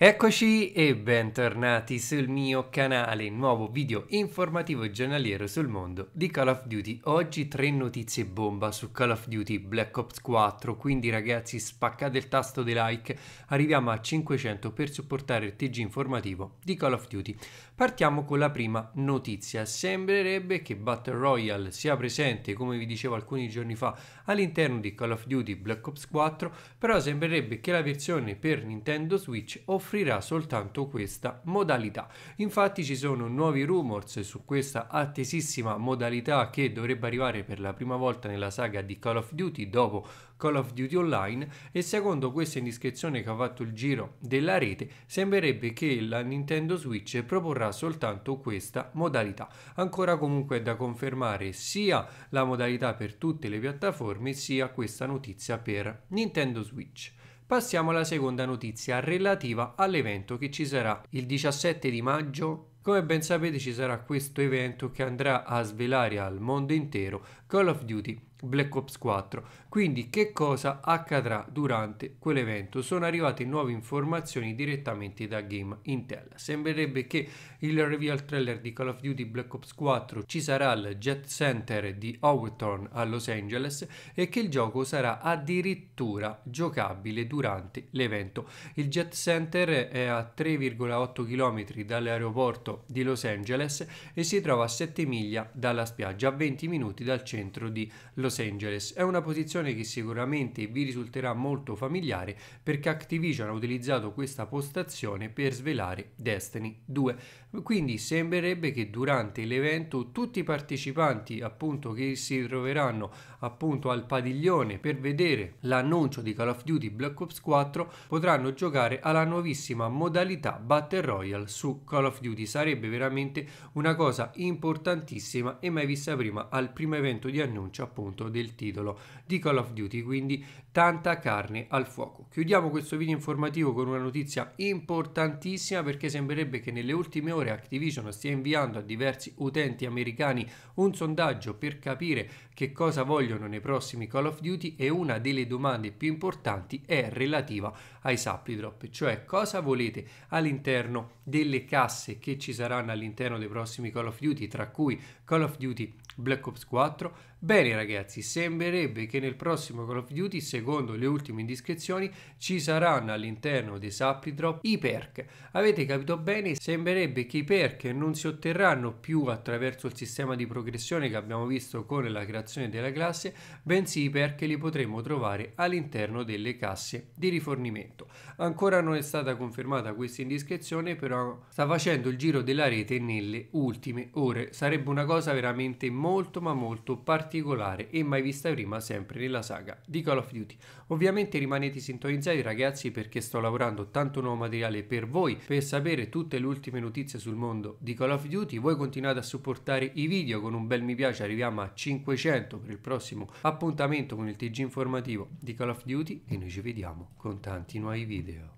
Eccoci e bentornati sul mio canale, nuovo video informativo e giornaliero sul mondo di Call of Duty. Oggi tre notizie bomba su Call of Duty Black Ops 4, quindi ragazzi spaccate il tasto dei like, arriviamo a 500 per supportare il TG informativo di Call of Duty. Partiamo con la prima notizia, sembrerebbe che Battle Royale sia presente, come vi dicevo alcuni giorni fa, all'interno di Call of Duty Black Ops 4, però sembrerebbe che la versione per Nintendo Switch offre offrirà soltanto questa modalità. Infatti ci sono nuovi rumors su questa attesissima modalità che dovrebbe arrivare per la prima volta nella saga di Call of Duty dopo Call of Duty Online e secondo questa indiscrezione che ha fatto il giro della rete sembrerebbe che la Nintendo Switch proporrà soltanto questa modalità. Ancora comunque è da confermare sia la modalità per tutte le piattaforme sia questa notizia per Nintendo Switch. Passiamo alla seconda notizia relativa all'evento che ci sarà il 17 di maggio come ben sapete ci sarà questo evento che andrà a svelare al mondo intero Call of Duty Black Ops 4. Quindi che cosa accadrà durante quell'evento? Sono arrivate nuove informazioni direttamente da Game Intel. Sembrerebbe che il reveal trailer di Call of Duty Black Ops 4 ci sarà al Jet Center di Hawthorne a Los Angeles e che il gioco sarà addirittura giocabile durante l'evento. Il Jet Center è a 3,8 km dall'aeroporto di Los Angeles e si trova a 7 miglia dalla spiaggia, a 20 minuti dal centro di Los Angeles. È una posizione che sicuramente vi risulterà molto familiare perché Activision ha utilizzato questa postazione per svelare Destiny 2. Quindi sembrerebbe che durante l'evento tutti i partecipanti appunto che si troveranno appunto al padiglione per vedere l'annuncio di Call of Duty Black Ops 4 potranno giocare alla nuovissima modalità Battle Royale su Call of Duty. Sarà sarebbe veramente una cosa importantissima e mai vista prima al primo evento di annuncio appunto del titolo di Call of Duty, quindi tanta carne al fuoco. Chiudiamo questo video informativo con una notizia importantissima perché sembrerebbe che nelle ultime ore Activision stia inviando a diversi utenti americani un sondaggio per capire che cosa vogliono nei prossimi Call of Duty e una delle domande più importanti è relativa ai supply drop, cioè cosa volete all'interno delle casse che ci sono saranno all'interno dei prossimi Call of Duty, tra cui Call of Duty Black Ops 4, Bene ragazzi, sembrerebbe che nel prossimo Call of Duty, secondo le ultime indiscrezioni, ci saranno all'interno dei supply drop i perk. Avete capito bene? Sembrerebbe che i perk non si otterranno più attraverso il sistema di progressione che abbiamo visto con la creazione della classe, bensì i perk li potremo trovare all'interno delle casse di rifornimento. Ancora non è stata confermata questa indiscrezione, però sta facendo il giro della rete nelle ultime ore. Sarebbe una cosa veramente molto ma molto particolare particolare e mai vista prima sempre nella saga di Call of Duty. Ovviamente rimanete sintonizzati ragazzi perché sto lavorando tanto nuovo materiale per voi per sapere tutte le ultime notizie sul mondo di Call of Duty. Voi continuate a supportare i video con un bel mi piace, arriviamo a 500 per il prossimo appuntamento con il TG informativo di Call of Duty e noi ci vediamo con tanti nuovi video.